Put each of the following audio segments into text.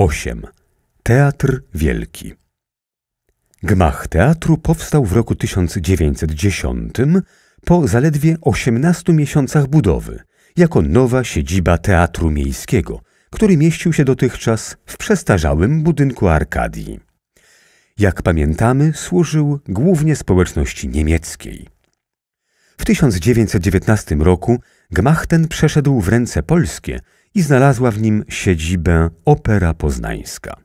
8. Teatr Wielki Gmach teatru powstał w roku 1910 po zaledwie 18 miesiącach budowy jako nowa siedziba Teatru Miejskiego, który mieścił się dotychczas w przestarzałym budynku Arkadii. Jak pamiętamy, służył głównie społeczności niemieckiej. W 1919 roku gmach ten przeszedł w ręce polskie – i znalazła w nim siedzibę Opera Poznańska.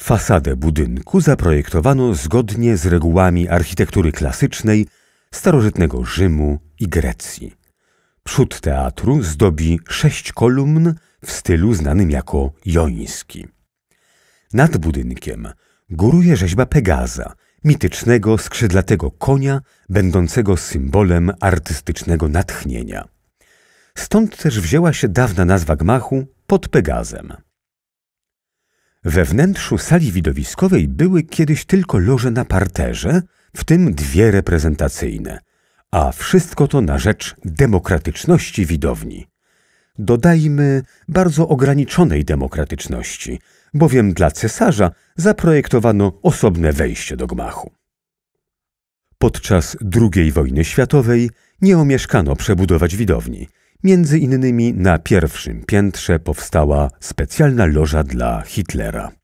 Fasadę budynku zaprojektowano zgodnie z regułami architektury klasycznej starożytnego Rzymu i Grecji. Przód teatru zdobi sześć kolumn w stylu znanym jako joński. Nad budynkiem góruje rzeźba Pegaza, mitycznego skrzydlatego konia, będącego symbolem artystycznego natchnienia. Stąd też wzięła się dawna nazwa gmachu pod Pegazem. We wnętrzu sali widowiskowej były kiedyś tylko loże na parterze, w tym dwie reprezentacyjne, a wszystko to na rzecz demokratyczności widowni. Dodajmy bardzo ograniczonej demokratyczności, bowiem dla cesarza zaprojektowano osobne wejście do gmachu. Podczas II wojny światowej nie omieszkano przebudować widowni, Między innymi na pierwszym piętrze powstała specjalna loża dla Hitlera.